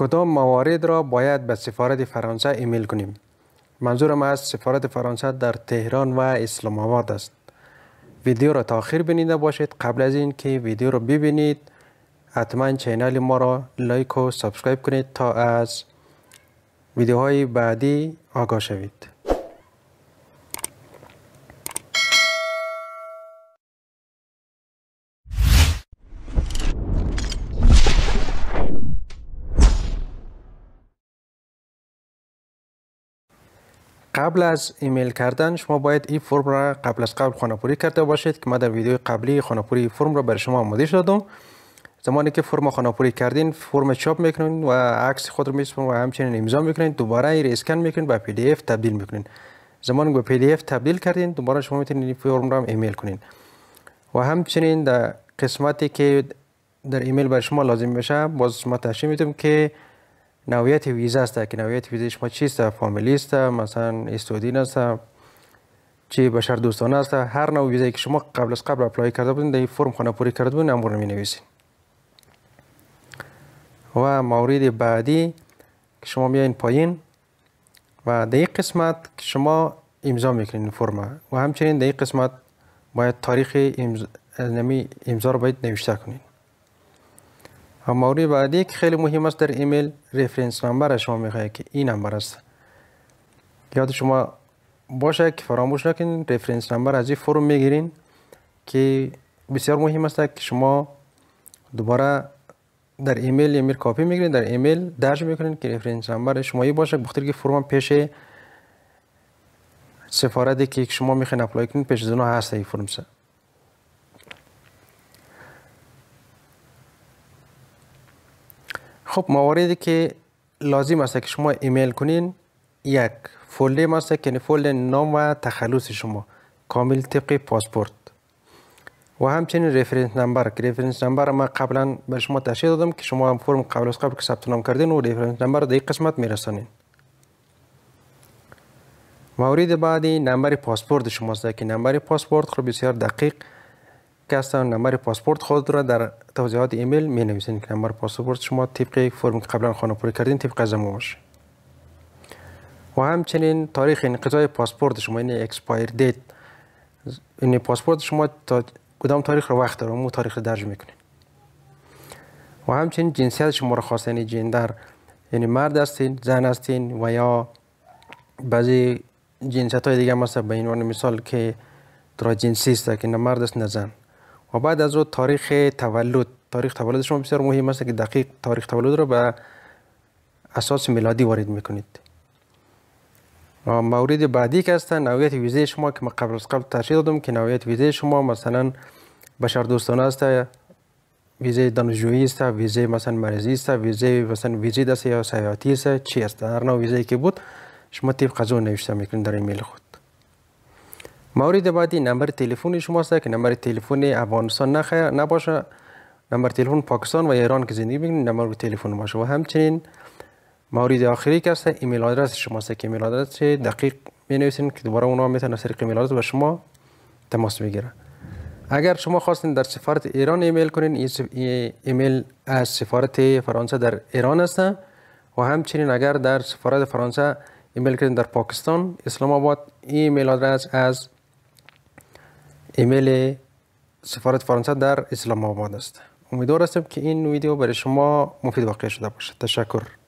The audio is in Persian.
کدام موارد را باید به سفارت فرانسه ایمیل کنیم منظورم از سفارت فرانسه در تهران و اسلام آباد است ویدیو را تا آخر باشه باشید قبل از این که ویدیو را ببینید حتما چینل ما را لایک و سابسکرایب کنید تا از ویدیوهای بعدی آگاه شوید قبل از ایمیل کردن شما باید این فرم را قبل از قبل خانپوری کرده باشید که ما در ویدیو قبلی خانپوری فرم را برای شما آموزش دادم زمانی که فرم خانپوری کردین فرم چاپ میکنین و عکس خود رو میسپرین و همچنین امضا میکنین دوباره این اسکن میکنین و پی دی اف تبدیل میکنین زمانی به پی دی اف تبدیل کردین دوباره شما میتونین این فرم را ایمیل کنین و همچنین در قسمتی که در ایمیل برای شما لازم بشه باز ما تشریح میدیم که نوعیت ویزا است که نوعیت ویزه شما چیست فامیلی است مثلا استودین است چی بشر دوستانه است هر نوع ویزایی که شما قبل از قبل اپلای کرده بودین در این فرم خانه پوری کرده بودین امور می نویسین و مورد بعدی که شما میایین پایین و در این قسمت که شما امضا میکنین فرم و همچنین در این قسمت باید تاریخ امضا امز... امضا رو باید نوشته کنین مورد بعدی که خیلی مهم است در ایمیل رفرنس نمبر شما میخواید، که این نمبر است یاد شما باشه که فراموش نکنید رفرنس نمبر از این فرم میگیرین که بسیار مهم است که شما دوباره در ایمیل ایمیل کاپی میگیرین در ایمیل درج میکنین که رفرنس نمبر شما ای باشه بخاطر که فرم پیش سفارتی که شما میخواین اپلای کنین پیش زنا هست این فرم سه خب مواردی که لازم است که شما ایمیل کنین یک فولده ماست است که یعنی نام و تخلص شما کامل طبق پاسپورت و همچنین رفرنس نمبر که رفرنس نمبر ما قبلا بر شما تشریح دادم که شما هم فرم قبل از قبل که ثبت نام کردین و رفرنس نمبر در قسمت میرسانین مورد بعدی نمبر پاسپورت شماست که نمبر پاسپورت خب بسیار دقیق که هستن نمبر پاسپورت خود را در توضیحات ایمیل می نویسین که نمبر پاسپورت شما طبق فرم که قبلا خانه پر کردین طبق از باشه و همچنین تاریخ انقضای پاسپورت شما این اکسپایر دیت این پاسپورت شما تا کدام تاریخ رو وقت داره اون تاریخ رو درج میکنین و همچنین جنسیت شما رو خواستین یعنی جندر یعنی مرد هستین زن هستین و یا بعضی جنسیت های دیگه مثلا به عنوان مثال که در است که نه مرد است نه زن و بعد از او تاریخ تولد تاریخ تولد شما بسیار مهم است که دقیق تاریخ تولد رو به اساس میلادی وارد میکنید مورد بعدی که است نویت ویزه شما که من قبل از قبل تشریح دادم که نویت ویزه شما مثلا بشر دوستانه است ویزه دانشجویی است ویزه مثلا مرزی است ویزه مثلا ویزه دست یا سیاحتی است چی است هر نوع ویزه که بود شما طبق از اون نوشته میکنید در ایمیل خود مورد بعدی نمبر تلفنی شما است که نمبر تلفن افغانستان نخیر نباشه نمبر تلفن پاکستان و ایران که زندگی بگین نمبر تلفن باشه و همچنین مورد آخری که است ایمیل آدرس شما است که ایمیل آدرس دقیق می که دوباره اونا میتونن از طریق ایمیل آدرس به شما تماس بگیره اگر شما خواستین در سفارت ایران ایمیل کنین این ایمیل از سفارت فرانسه در ایران است و همچنین اگر در سفارت فرانسه ایمیل کنین در پاکستان اسلام آباد ایمیل آدرس از ایمیل سفارت فرانسه در اسلام آباد است امیدوار هستم که این ویدیو برای شما مفید واقع شده باشد تشکر